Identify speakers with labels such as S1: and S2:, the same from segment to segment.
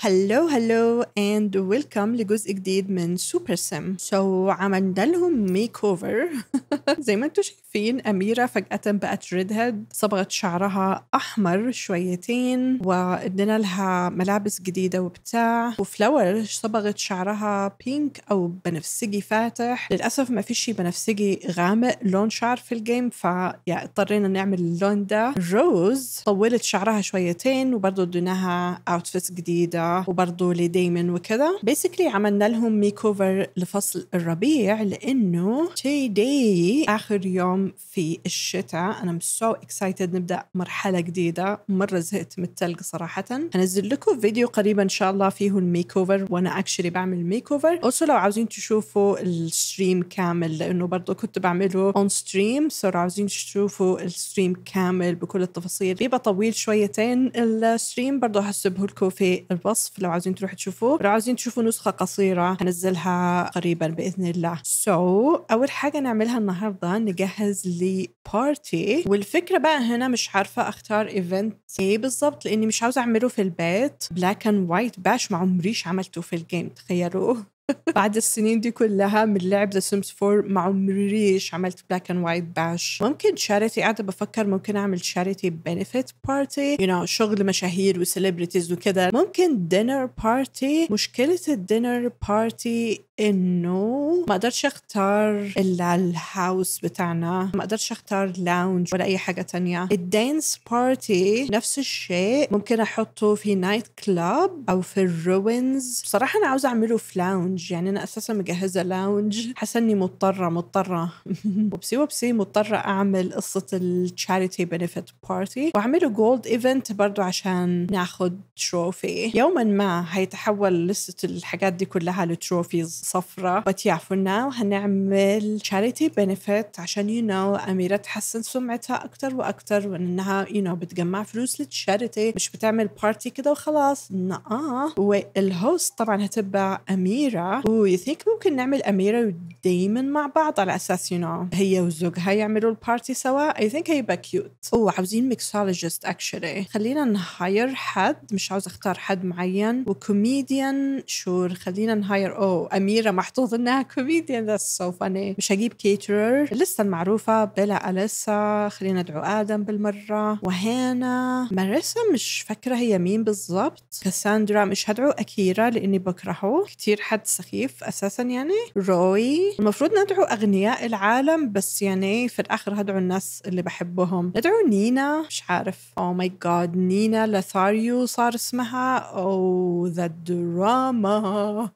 S1: هلو هلو اند ويلكم لجزء جديد من سوبر سيم سو so, عملنا لهم ميك اوفر زي ما انتم شايفين اميره فجاه بقت ريد هيد صبغت شعرها احمر شويتين وادينا لها ملابس جديده وبتاع وفلاور صبغت شعرها بينك او بنفسجي فاتح للاسف ما فيش بنفسجي غامق لون شعر في الجيم فيا اضطرينا نعمل اللون ده روز طولت شعرها شويتين وبرضه اديناها اوتفيتس جديده وبرضه لديمن وكذا بيسكلي عملنا لهم ميك اوفر لفصل الربيع لانه تي داي اخر يوم في الشتاء انا ام سو اكسايتد نبدا مرحله جديده مره زهقت من التلج صراحه هنزل لكم فيديو قريبا ان شاء الله فيه الميك اوفر وانا اكشلي بعمل ميك اوفر اوسو لو عاوزين تشوفوا الستريم كامل لانه برضه كنت بعمله اون ستريم صار عاوزين تشوفوا الستريم كامل بكل التفاصيل بيبقى طويل شويتين الستريم برضه هسيبه لكم في الوصف الوصف لو عاوزين تروحوا تشوفوه لو عاوزين تشوفوا نسخه قصيره هنزلها قريبا باذن الله سو so, اول حاجه نعملها النهارده نجهز لبارتي والفكره بقى هنا مش عارفه اختار ايفنت ايه بالظبط لاني مش عاوزه اعمله في البيت بلاك اند وايت باش ما عمريش عملته في الجيم تخيلوا بعد السنين دي كلها من لعب ذا سيمز 4 ما عمريش عملت بلاك اند وايت باش ممكن شاريتي قاعده بفكر ممكن اعمل شاريتي بنفيت بارتي يو نو شغل مشاهير وسليبرتيز وكده ممكن دينر بارتي مشكله الدينر بارتي انه ما اقدرش اختار الا الهاوس بتاعنا ما اقدرش اختار لاونج ولا اي حاجه تانية الدانس بارتي نفس الشيء ممكن احطه في نايت كلاب او في الروينز بصراحه انا عاوزه اعمله في لاونج لاونج يعني انا اساسا مجهزه لاونج حاسه اني مضطره مضطره وبسي وبسي مضطره اعمل قصه التشاريتي بنفيت بارتي واعمله جولد ايفنت برضو عشان ناخد تروفي يوما ما هيتحول لسه الحاجات دي كلها لتروفيز صفرة but yeah for now هنعمل تشاريتي بنفيت عشان يو نو أميرة تحسن سمعتها أكتر وأكتر وإنها you know بتجمع فلوس للتشاريتي مش بتعمل بارتي كده وخلاص نقاه نعم. والهوست طبعا هتبقى أميرة الحياه ثينك ممكن نعمل اميره وديمن مع بعض على اساس يو you know. هي وزوجها يعملوا البارتي سوا اي ثينك هيبقى كيوت وعاوزين ميكسولوجيست اكشلي خلينا نهاير حد مش عاوز اختار حد معين وكوميديان شور خلينا نهاير او oh, اميره محطوط انها كوميديان ذاتس سو فاني مش هجيب كيترر لسه المعروفه بلا اليسا خلينا ندعو ادم بالمره وهنا ماريسا مش فاكره هي مين بالضبط كاساندرا مش هدعو اكيرا لاني بكرهه كثير حد السخيف اساسا يعني روي المفروض ندعو اغنياء العالم بس يعني في الاخر هدعو الناس اللي بحبهم ندعو نينا مش عارف او ماي جاد نينا لاثاريو صار اسمها او ذا دراما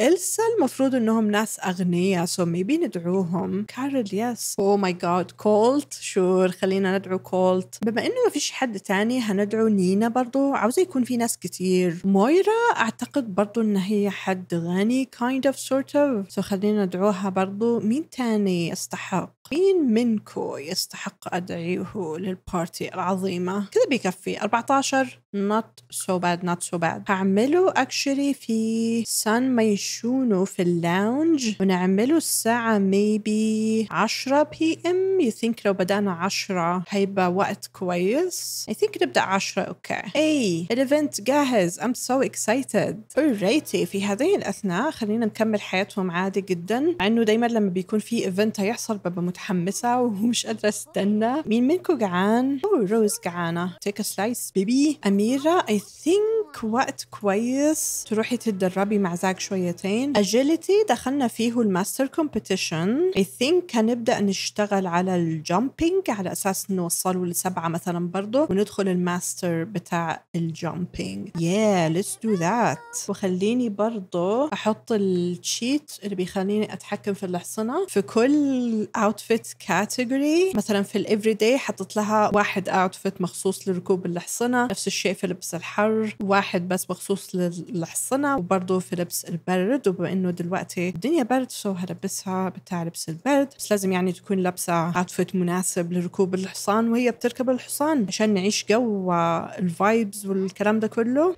S1: إلسا المفروض انهم ناس اغنياء سو ميبي ندعوهم كارل يس او ماي جاد كولت شور خلينا ندعو كولت بما انه ما فيش حد تاني هندعو نينا برضو عاوزة يكون في ناس كتير مويرا اعتقد برضو ان هي حد غني كايند اوف سورت اوف سو خلينا ندعوها برضو مين تاني استحق مين منكو يستحق أدعيه للبارتي العظيمة كذا بيكفي 14 not so bad not so bad هعمله actually في سان ميشونو في اللاونج ونعمله الساعة maybe 10 بي ام you think لو بدأنا 10 هيبقى وقت كويس I think نبدأ 10 اوكي اي الايفنت جاهز I'm so excited alrighty في هذه الأثناء خلينا نكمل حياتهم عادي جدا مع انه دايما لما بيكون في ايفنت هيحصل ببقى متحمسة ومش قادرة استنى مين منكم جعان؟ أو روز جعانة تيك سلايس بيبي أميرة I think وقت كويس تروحي تتدربي مع زاك شويتين agility دخلنا فيه الماستر كومبيتيشن I think هنبدأ نشتغل على الجامبينج على أساس نوصله لسبعة مثلا برضه وندخل الماستر بتاع الجامبينج yeah let's do that وخليني برضه أحط التشيت اللي بيخليني أتحكم في الحصنة في كل outfit اوتفيت كاتيجوري مثلا في الافري داي حطيت لها واحد اوتفيت مخصوص لركوب الحصنه نفس الشيء في لبس الحر واحد بس مخصوص للحصنه وبرضه في لبس البرد وبما انه دلوقتي الدنيا برد سو هلبسها بتاع لبس البرد بس لازم يعني تكون لابسه اوتفيت مناسب لركوب الحصان وهي بتركب الحصان عشان نعيش جو الفايبز والكلام ده كله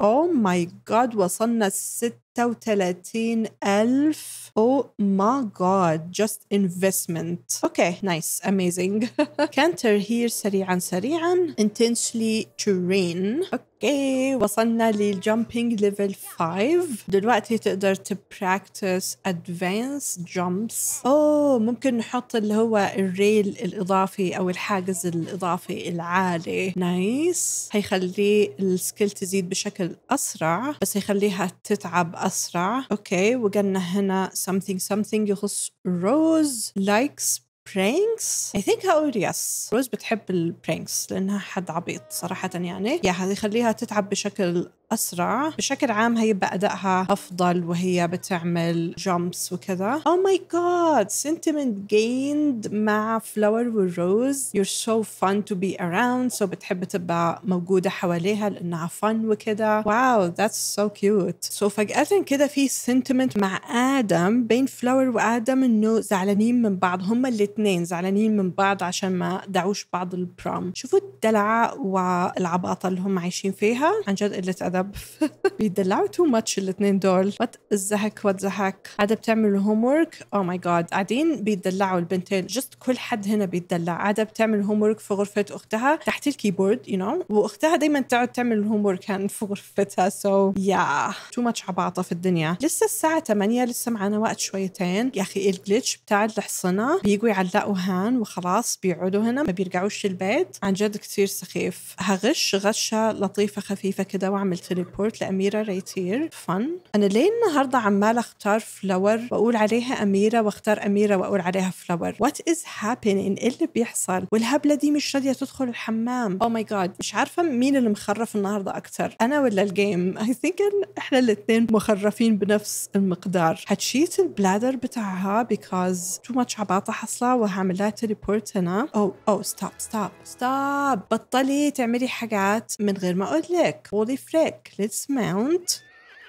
S1: او ماي جاد وصلنا 36 ألف Oh my god, just investment. Okay, nice, amazing. Canter here سريعا سريعا. Intensely terrain. Okay. اوكي وصلنا للجامبينج ليفل 5 دلوقتي تقدر تبراكتس ادفانس جامبس اوه ممكن نحط اللي هو الريل الاضافي او الحاجز الاضافي العالي نايس هيخليه السكيل تزيد بشكل اسرع بس هيخليها تتعب اسرع اوكي وقلنا هنا something something يخص روز لايكس برينكس اي ثينك هقول يس روز بتحب البرينكس لانها حد عبيط صراحه يعني يا هذه خليها تتعب بشكل اسرع بشكل عام هيبقى ادائها افضل وهي بتعمل جامبس وكذا او ماي جاد sentiment gained مع فلاور والروز you're so fun to be around so بتحب تبقى موجوده حواليها لانها فن وكذا واو that's so cute so فجاه كده في sentiment مع ادم بين فلاور وادم انه زعلانين من بعض هما الاثنين زعلانين من بعض عشان ما دعوش بعض البرام شوفوا الدلع والعباطه اللي هم عايشين فيها عن جد قله ادب العرب بيدلعوا تو ماتش الاثنين دول وات الزهك وات زهق قاعده بتعمل هوم ورك او ماي جاد قاعدين بيدلعوا البنتين جست كل حد هنا بيدلع عاده بتعمل هوم ورك في غرفه اختها تحت الكيبورد يو you نو know. واختها دائما تقعد تعمل الهوم ورك كان في غرفتها سو يا تو ماتش عباطه في الدنيا لسه الساعه 8 لسه معنا وقت شويتين يا اخي إيه الجلتش بتاع الحصنه بيجوا يعلقوا هان وخلاص بيقعدوا هنا ما بيرجعوش البيت عن جد كثير سخيف هغش غشه لطيفه خفيفه كده واعمل تليبورت لأميرة ريتير فن أنا ليه النهاردة عمالة أختار فلاور وأقول عليها أميرة وأختار أميرة وأقول عليها فلاور وات إز happening إيه اللي بيحصل والهبلة دي مش راضية تدخل الحمام أو ماي جاد مش عارفة مين اللي مخرف النهاردة أكتر أنا ولا الجيم أي ثينك إحنا الاثنين مخرفين بنفس المقدار هتشيت البلادر بتاعها بيكوز تو ماتش عباطة حصلة وهعمل لها تليبورت هنا أو أو ستوب ستوب ستوب بطلي تعملي حاجات من غير ما أقول لك هولي فريك Let's mount.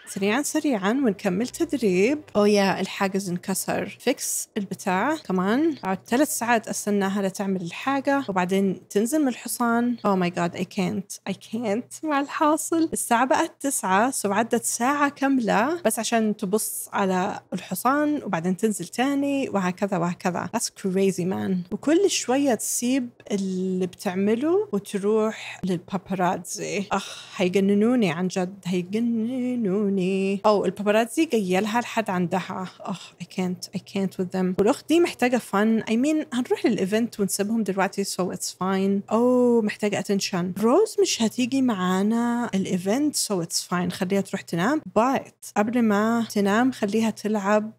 S1: سريعا سريعا ونكمل تدريب أو يا الحاجز انكسر فيكس البتاع كمان بعد ثلاث ساعات استناها لتعمل الحاجة وبعدين تنزل من الحصان أو ماي جاد اي كانت اي كانت مع الحاصل الساعة بقت تسعة سو عدت ساعة كاملة بس عشان تبص على الحصان وبعدين تنزل تاني وهكذا وهكذا That's كريزي مان وكل شوية تسيب اللي بتعمله وتروح للباباراتزي أخ هيجننوني عن جد هيجننوني مني يعني، او الباباراتزي جايه لها لحد عندها اخ اي كانت اي كانت وذ ذم والاخت دي محتاجه فن اي I مين mean, هنروح للايفنت ونسيبهم دلوقتي سو اتس فاين او محتاجه اتنشن روز مش هتيجي معانا الايفنت سو اتس فاين خليها تروح تنام بايت قبل ما تنام خليها تلعب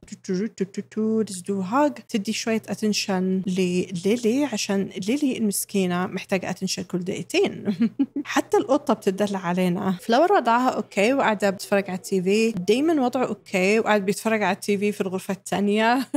S1: تو هاج تدي شويه اتنشن لليلي عشان ليلي المسكينه محتاجه اتنشن كل دقيقتين حتى القطه بتدلع علينا فلور وضعها اوكي وقاعده بتتفرج على التي في دايما وضعه اوكي وقاعد بيتفرج على التي في في الغرفه الثانيه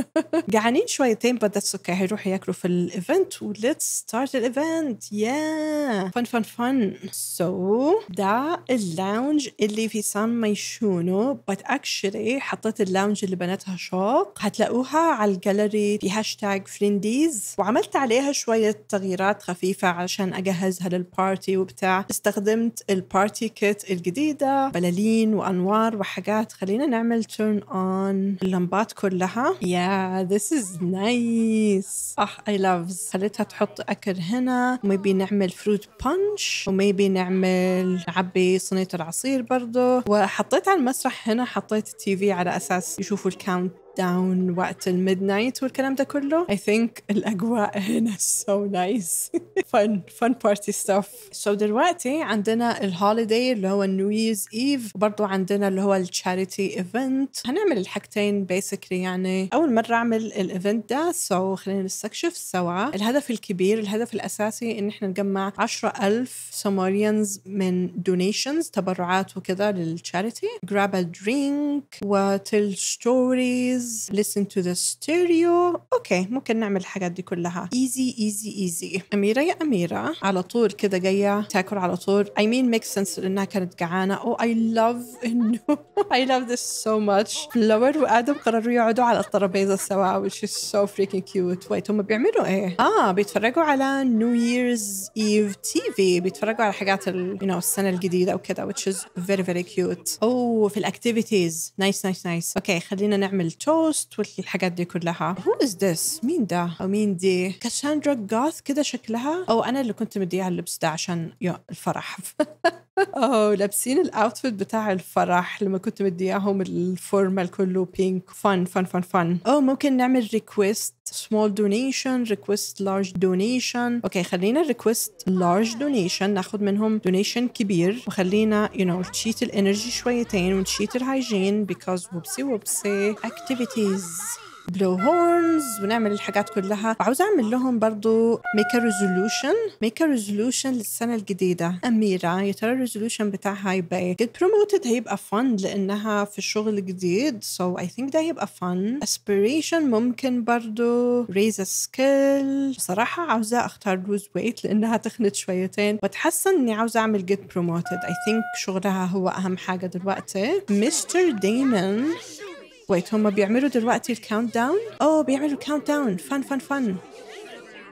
S1: جعانين شويتين بس ذاتس اوكي هيروحوا ياكلوا في الايفنت وليتس ستارت الايفنت يا فن فن فن سو ده اللاونج اللي في سان ميشونو بس اكشلي حطيت اللاونج اللي بنتها شوق هتلاقوها على الجاليري في هاشتاج فرينديز وعملت عليها شويه تغييرات خفيفه عشان اجهزها للبارتي وبتاع استخدمت البارتي كيت الجديده بلالين وانواع انوار وحاجات خلينا نعمل تيرن اون اللمبات كلها يا ذس از نايس اه اي لافز خليتها تحط اكل هنا وميبي نعمل فروت بانش وميبي نعمل نعبي صينيه العصير برضه وحطيت على المسرح هنا حطيت التي في على اساس يشوفوا الكاونت داون وقت الميد نايت والكلام ده كله اي ثينك الاجواء هنا سو نايس فن فن بارتي ستاف سو دلوقتي عندنا الهوليداي اللي هو النيو ييرز ايف برضه عندنا اللي هو التشاريتي ايفنت هنعمل الحاجتين بيسكلي يعني اول مره اعمل الايفنت ده سو so خلينا نستكشف سوا الهدف الكبير الهدف الاساسي ان احنا نجمع 10000 سوماريانز من دونيشنز تبرعات وكده للتشاريتي جراب درينك وتل ستوريز noise listen to the stereo اوكي ممكن نعمل الحاجات دي كلها ايزي ايزي ايزي اميره يا اميره على طول كده جايه تاكل على طول اي مين ميك سنس لانها كانت جعانه او اي لاف انه اي لاف ذس سو ماتش فلور وادم قرروا يقعدوا على الترابيزه سوا which is so freaking cute wait هم بيعملوا ايه؟ اه بيتفرجوا على نيو ييرز ايف تي في بيتفرجوا على حاجات ال, you know, السنه الجديده وكده which is very very cute او oh, في الاكتيفيتيز نايس نايس نايس اوكي خلينا نعمل تو التوست والحاجات دي كلها هو از ذس مين ده او مين دي كاساندرا جوث كده شكلها او انا اللي كنت مديها اللبس ده عشان الفرح اوه لابسين الاوتفيت بتاع الفرح لما كنت مدي اياهم الفورمال كله بينك فن فن فن فن او ممكن نعمل ريكويست سمول دونيشن ريكويست لارج دونيشن اوكي خلينا ريكويست لارج دونيشن ناخد منهم دونيشن كبير وخلينا يو نو تشيت الانرجي شويتين ونشيت الهايجين بيكوز وبسي وبسي اكتيفيتيز بلو هورنز ونعمل الحاجات كلها وعاوزة أعمل لهم برضو ميك ريزولوشن ميك ريزولوشن للسنة الجديدة أميرة يا ترى الريزولوشن بتاعها هيبقى إيه get هيبقى فن لأنها في الشغل الجديد سو اي ثينك ده هيبقى فن اسبريشن ممكن برضو ريز سكيل بصراحة عاوزة أختار لوز ويت لأنها تخنت شويتين وتحسن إني عاوزة أعمل جيت بروموتد اي ثينك شغلها هو أهم حاجة دلوقتي مستر ديمون ويت هم بيعملوا دلوقتي الكاونت داون اوه بيعملوا كاونت داون فن فن فن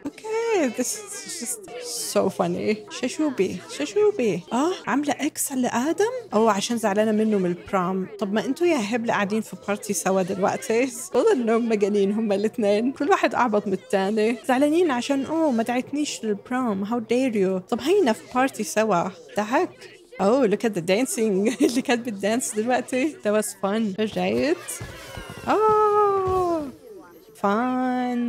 S1: اوكي ذس جست سو فاني ششوبي شاشوبي شاشوبي اه عامله اكس لادم او عشان زعلانه منه من البرام طب ما انتوا يا هبل قاعدين في بارتي سوا دلوقتي والله انهم مجانين هما الاثنين كل واحد اعبط من الثاني زعلانين عشان اوه ما دعتنيش للبرام هاو دير يو طب هينا في بارتي سوا ضحك Oh, look at the dancing. look at the dance, That was fun. Oh. فان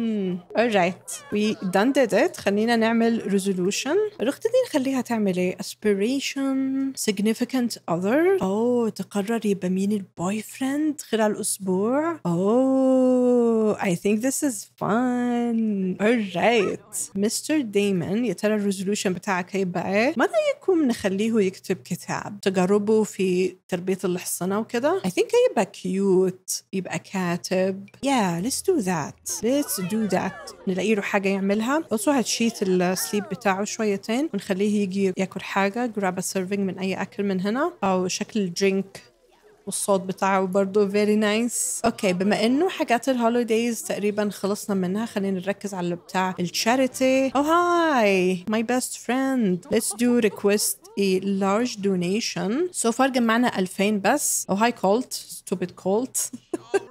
S1: alright we done did it خلينا نعمل resolution الأخت دي نخليها تعمل ايه aspiration significant other أو تقرر يبقى مين البوي فريند خلال أسبوع أو I think this is fun alright مستر Damon يا ترى الريزولوشن بتاعك هيبقى ايه ما رأيكم نخليه يكتب كتاب تجاربه في تربية الحصنة وكده I think هيبقى كيوت يبقى كاتب yeah let's do that ذات ليتس دو ذات نلاقي له حاجة يعملها also هتشيت السليب بتاعه شويتين ونخليه يجي ياكل حاجة جراب سيرفينج من أي أكل من هنا أو شكل الدرينك والصوت بتاعه برضه فيري نايس اوكي بما انه حاجات الهوليديز تقريبا خلصنا منها خلينا نركز على بتاع التشاريتي او هاي ماي بيست فريند ليتس دو ريكويست a large donation so far جمعنا 2000 بس او هاي كولت stupid كولت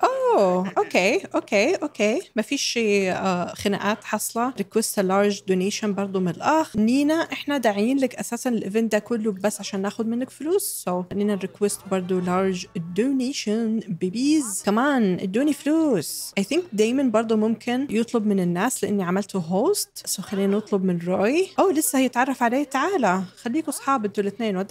S1: اوه اوكي اوكي اوكي ما فيش آه، خناقات حاصله ريكوست لارج دونيشن برضه من الاخ نينا احنا داعيين لك اساسا الايفنت ده كله بس عشان ناخد منك فلوس سو so, نينا ريكوست برضه لارج دونيشن بيبيز كمان ادوني فلوس اي ثينك دايما برضه ممكن يطلب من الناس لاني عملته هوست سو so, خلينا نطلب من روي او oh، لسه هيتعرف عليه تعالى خليكوا اصحاب انتوا الاثنين وات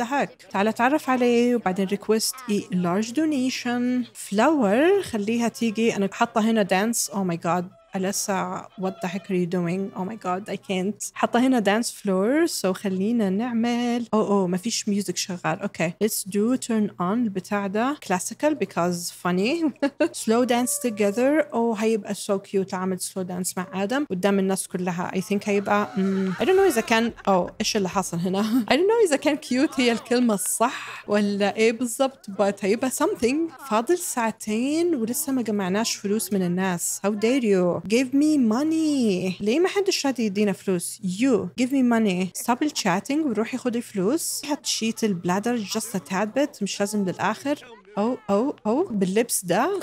S1: تعالى اتعرف عليه وبعدين ريكوست لارج دونيشن مثلا فلاور خليها تيجي انا حاطه هنا دانس او ماي جاد أليسا what the heck are you doing oh my god I can't حاطة هنا dance floor so خلينا نعمل أو oh, أو oh, ما فيش ميوزك شغال okay let's do turn on البتاع ده classical because funny slow dance together oh, هيبقى so cute أعمل slow dance مع آدم قدام الناس كلها I think هيبقى mm, I don't know إذا كان أو oh, إيش اللي حصل هنا I don't know إذا كان cute هي الكلمة الصح ولا إيه بالضبط but هيبقى something فاضل ساعتين ولسه ما جمعناش فلوس من الناس how dare you give me money ليه ما حدش راضي يدينا فلوس you give me money stop الشاتنج وروحي خدي فلوس حط شيت البلادر just a tad bit مش لازم للآخر أو أو أو باللبس ده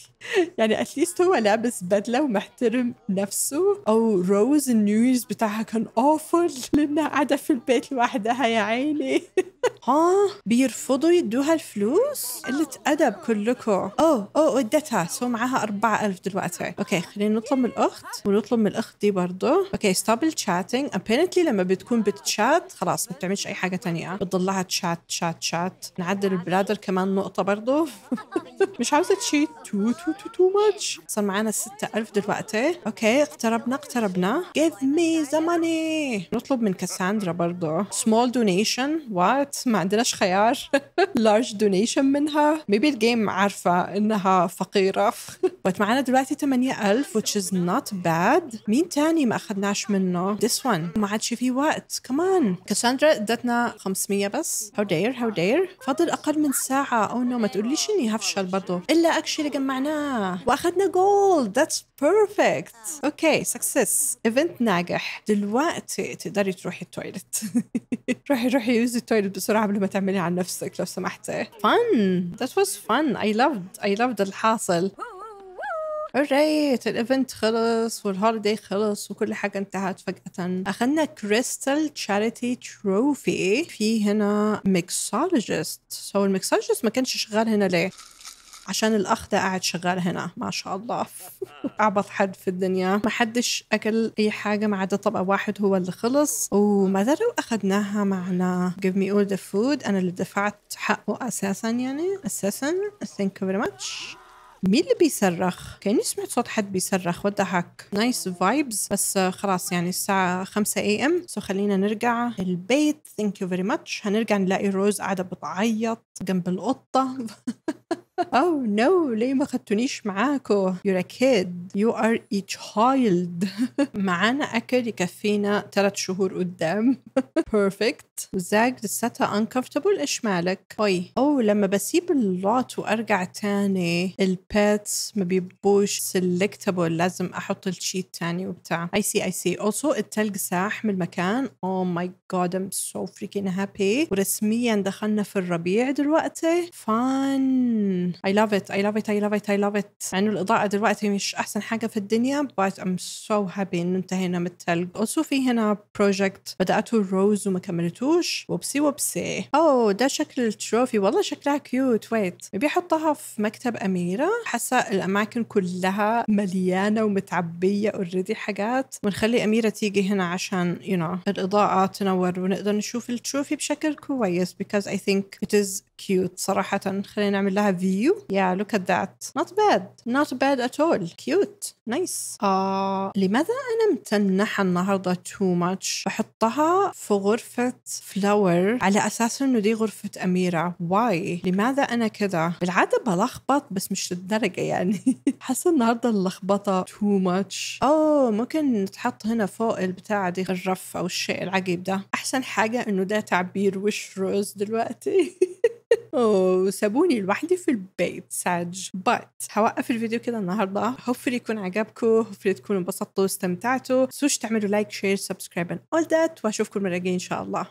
S1: يعني اتليست هو لابس بدله ومحترم نفسه او روز النيوز بتاعها كان اوفل لانها قاعده في البيت لوحدها يا عيني ها بيرفضوا يدوها الفلوس قلة أدب كلكم أوه أوه ودتها سو معاها 4000 دلوقتي أوكي خلينا نطلب من الأخت ونطلب من الأخت دي برضه أوكي ستوب الشاتنج ابيرنتلي لما بتكون بتشات خلاص ما بتعملش أي حاجة تانية بتضلها تشات تشات تشات نعدل البلادر كمان نقطة برضه مش عاوزة تشيت تو تو تو تو ماتش صار معانا 6000 دلوقتي أوكي اقتربنا اقتربنا give me the money نطلب من كاساندرا برضه small donation what دفعت ما عندناش خيار لارج دونيشن منها ميبي الجيم عارفه انها فقيره بس معانا دلوقتي 8000 which is not bad مين تاني ما اخذناش منه this one ما عادش في وقت كمان كاساندرا ادتنا 500 بس how dare how dare فاضل اقل من ساعه او oh نو no. ما تقوليش اني هفشل برضه الا اكشلي جمعناه واخذنا جولد ذاتس بيرفكت اوكي سكسس ايفنت ناجح دلوقتي تقدري تروحي التويلت روحي روحي يوزي التويلت بسرعه قبل ما تعملي عن نفسك لو سمحتي فن ذات واز فن اي loved اي loved الحاصل alright الايفنت خلص والهوليداي خلص وكل حاجه انتهت فجاه اخذنا كريستال تشاريتي تروفي في هنا ميكسولوجيست سو الميكسولوجيست ما كانش شغال هنا ليه عشان الاخ ده قاعد شغال هنا ما شاء الله اعبط حد في الدنيا ما حدش اكل اي حاجه ما عدا طبق واحد هو اللي خلص وما لو اخذناها معنا give me all the food انا اللي دفعت حقه اساسا يعني اساسا thank you very much مين اللي بيصرخ؟ كأني سمعت صوت حد بيصرخ وات هاك نايس فايبز بس خلاص يعني الساعة 5 اي ام سو خلينا نرجع البيت ثانك يو فيري ماتش هنرجع نلاقي روز قاعدة بتعيط جنب القطة أو oh, نو ليه ما خدتونيش معاكو You're ا كيد يو ار اي تشايلد معانا أكل يكفينا ثلاث شهور قدام بيرفكت زاج لساتها انكفتبل إيش مالك أي أو oh, لما بسيب اللوت وأرجع تاني البيتس ما بيبقوش سلكتبل لازم أحط الشيت تاني وبتاع اي سي اي سي اوسو التلج ساح من المكان او ماي جاد ام سو فريكين هابي ورسميا دخلنا في الربيع دلوقتي فان I love it I love it I love it I love it مع انه الاضاءه دلوقتي مش احسن حاجه في الدنيا بس I'm so happy انه انتهينا من التلج also في هنا project بداته الروز وما كملتوش وبسي وبسي اوه oh، ده شكل التروفي والله شكلها كيوت ويت بيبي احطها في مكتب اميره حاسه الاماكن كلها مليانه ومتعبيه اوريدي حاجات ونخلي اميره تيجي هنا عشان يو you know, الاضاءه تنور ونقدر نشوف التروفي بشكل كويس because I think it is cute صراحه خلينا نعمل لها فيو you. Yeah, look at that. Not bad. Not bad at all. Cute. Nice. آه لماذا أنا متنحة النهاردة too much؟ بحطها في غرفة فلاور على أساس إنه دي غرفة أميرة. Why؟ لماذا أنا كذا؟ بالعادة بلخبط بس مش للدرجة يعني. حاسة النهاردة اللخبطة too much. أوه ممكن تحط هنا فوق البتاعة دي الرف أو الشيء العجيب ده. أحسن حاجة إنه ده تعبير وش روز دلوقتي. وسابوني لوحدي في البيت ساج بس هوقف الفيديو كده النهارده هوفلي يكون عجبكم هوفلي تكونوا انبسطتوا واستمتعتوا سوش تعملوا لايك شير سبسكرايب اند اول ذات واشوفكم المره الجايه ان شاء الله